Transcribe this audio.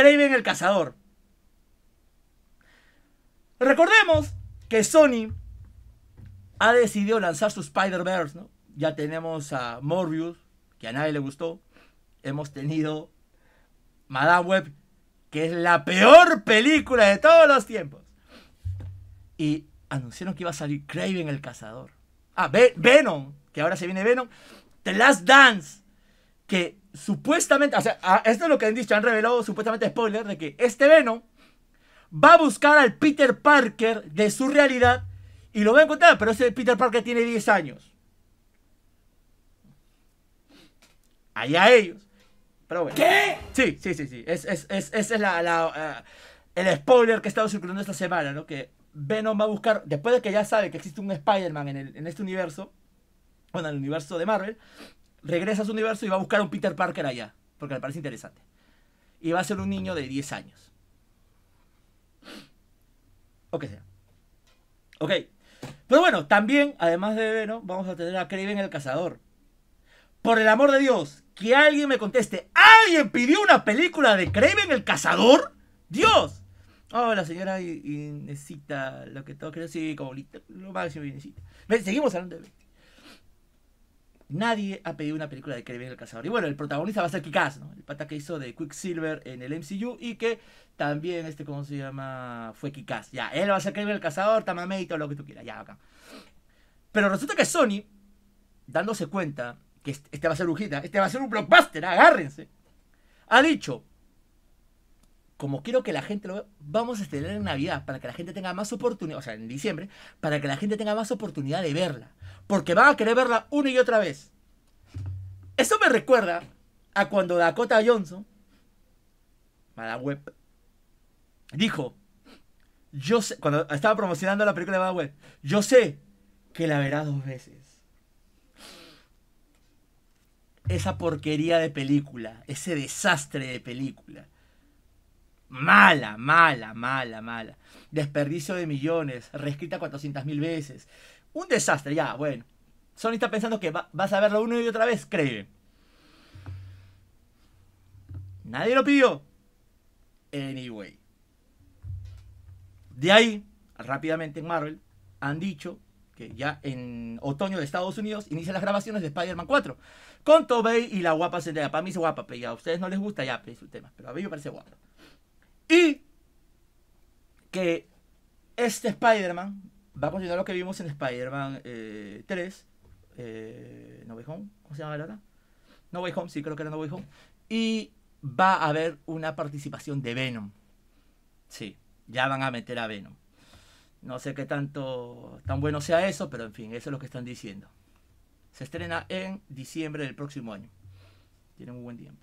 Craven el Cazador. Recordemos que Sony ha decidido lanzar su Spider-Verse, ¿no? Ya tenemos a Morbius, que a nadie le gustó. Hemos tenido Madame Web, que es la peor película de todos los tiempos. Y anunciaron que iba a salir Craven el Cazador. Ah, Venom, que ahora se viene Venom. The Last Dance, que supuestamente, o sea, esto es lo que han dicho, han revelado supuestamente spoiler de que este Venom va a buscar al Peter Parker de su realidad y lo va a encontrar, pero ese Peter Parker tiene 10 años. Allá ellos. Pero ¿Qué? Sí, sí, sí, sí. Es, ese es la, eh, el spoiler que ha estado circulando esta semana, ¿no? Que Venom va a buscar, después de que ya sabe que existe un Spider-Man en, en este universo, bueno, en el universo de Marvel, regresa a su universo y va a buscar a un Peter Parker allá, porque le parece interesante. Y va a ser un niño de 10 años. O que sea. Ok. Pero bueno, también, además de ¿no? vamos a tener a Kraven el Cazador. Por el amor de Dios, que alguien me conteste. ¿Alguien pidió una película de Kraven el Cazador? ¡Dios! Oh, la señora necesita lo que todo creo, sí, como lo máximo Inesita. Seguimos hablando de Nadie ha pedido una película de Kevin el Cazador. Y bueno, el protagonista va a ser Kikaz, ¿no? El pata que hizo de Quicksilver en el MCU y que también, este, ¿cómo se llama? Fue Kikaz. Ya, él va a ser Kevin el Cazador, todo lo que tú quieras, ya, acá. Pero resulta que Sony, dándose cuenta que este, este va a ser un hit, ¿eh? este va a ser un blockbuster, agárrense, ha dicho, como quiero que la gente lo vea, vamos a estrenar en Navidad para que la gente tenga más oportunidad, o sea, en diciembre, para que la gente tenga más oportunidad de verla. Porque van a querer verla una y otra vez. Eso me recuerda a cuando Dakota Johnson, Web dijo, yo sé, cuando estaba promocionando la película de Web, yo sé que la verá dos veces. Esa porquería de película, ese desastre de película. Mala, mala, mala, mala. Desperdicio de millones, reescrita 400.000 mil veces. Un desastre, ya, bueno. Sony está pensando que vas a verlo una y otra vez, cree. Nadie lo pidió. Anyway. De ahí, rápidamente en Marvel, han dicho que ya en otoño de Estados Unidos inician las grabaciones de Spider-Man 4. Con Tobey y la guapa Zendaya. Para mí es guapa, pero ya a ustedes no les gusta, ya, pero su tema. Pero a mí me parece guapa. Y que este Spider-Man va a continuar lo que vimos en Spider-Man 3. Eh, eh, no Way Home, ¿cómo se llama la No Way Home, sí, creo que era No Way Home. Y va a haber una participación de Venom. Sí, ya van a meter a Venom. No sé qué tanto tan bueno sea eso, pero en fin, eso es lo que están diciendo. Se estrena en diciembre del próximo año. tiene un buen tiempo.